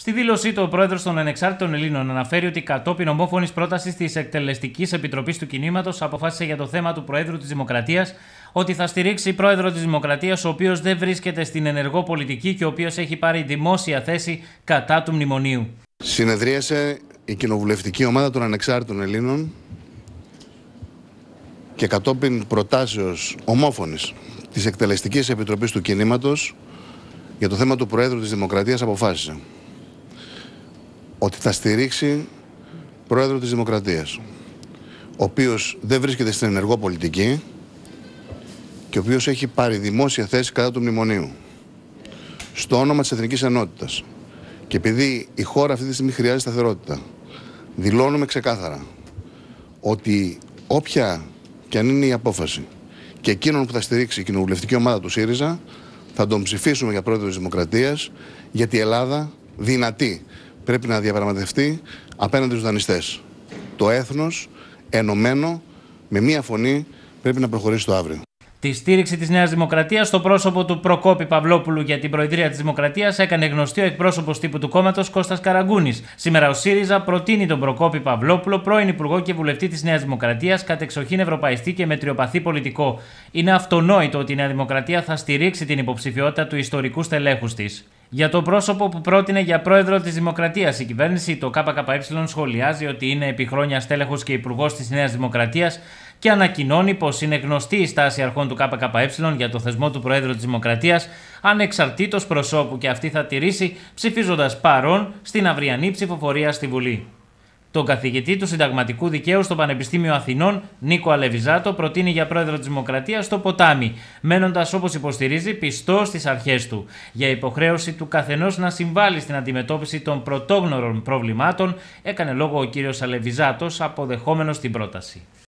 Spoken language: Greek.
Στη δήλωσή του, ο πρόεδρος των Ανεξάρτητων Ελλήνων αναφέρει ότι κατόπιν ομόφωνης πρότασης της Εκτελεστικής Επιτροπής του Κινήματος αποφάσισε για το θέμα του Προέδρου της Δημοκρατίας ότι θα στηρίξει πρόεδρο της Δημοκρατίας, ο οποίος δεν βρίσκεται στην ενεργό πολιτική και ο οποίος έχει πάρει δημόσια θέση κατά του μνημονίου. Συνεδρίασε η κοινοβουλευτική ομάδα των Ανεξάρτητων Ελλήνων και κατόπιν προτάσεως Ομόφωνης της Εκτελεστικής Επιτροπής του Κινήματος για το θέμα του Προέδρου της Δημοκρατίας αποφάσισε ότι θα στηρίξει πρόεδρο της Δημοκρατίας, ο οποίος δεν βρίσκεται στην ενεργό πολιτική και ο οποίος έχει πάρει δημόσια θέση κατά του μνημονίου, στο όνομα της Εθνικής Ενότητας. Και επειδή η χώρα αυτή τη στιγμή χρειάζεται σταθερότητα, δηλώνουμε ξεκάθαρα ότι όποια και αν είναι η απόφαση και εκείνον που θα στηρίξει η κοινοβουλευτική ομάδα του ΣΥΡΙΖΑ, θα τον ψηφίσουμε για πρόεδρο της Δημοκρατίας, γιατί η Ελλάδα δυνατή πρέπει να διαπραγματευτεί απέναντι στους δανειστές. Το έθνος, ενωμένο, με μία φωνή, πρέπει να προχωρήσει το αύριο. Τη στήριξη της Νέας Δημοκρατίας στο πρόσωπο του Προκόπη Παυλόπουλου για την Προεδρία της Δημοκρατίας έκανε γνωστή ο εκπρόσωπος τύπου του κόμματος Κώστας Καραγκούνης. Σήμερα ο ΣΥΡΙΖΑ προτείνει τον Προκόπη Παυλόπουλο, πρώην Υπουργό και Βουλευτή της Νέας Δημοκρατίας, κατεξοχήν Ευρωπαϊστή και μετριοπαθή πολιτικό. Είναι αυτονόητο ότι η Νέα Δημοκρατία θα στηρίξει την υποψηφιότητα του ιστορικού στελέχους της. Για το πρόσωπο που πρότεινε για πρόεδρο της Δημοκρατίας, η κυβέρνηση, το ΚΚΕ, σχολιάζει ότι είναι επιχρόνια χρόνια στέλεχος και υπουργός της Νέας Δημοκρατίας και ανακοινώνει πως είναι γνωστή η στάση αρχών του ΚΚΕ για το θεσμό του Προέδρου της Δημοκρατίας, ανεξαρτήτως προσώπου και αυτή θα τηρήσει ψηφίζοντας παρόν στην αυριανή ψηφοφορία στη Βουλή τον καθηγητή του συνταγματικού δικαίου στο Πανεπιστήμιο Αθηνών, Νίκο Αλεβιζάτο, προτείνει για πρόεδρο της Δημοκρατίας στο ποτάμι, μένοντας όπως υποστηρίζει πιστό στις αρχές του, για υποχρέωση του καθενός να συμβάλλει στην αντιμετώπιση των πρωτόγνωρων προβλημάτων, έκανε λόγο ο κ. Αλεβιζάτος, αποδεχόμενος την πρόταση.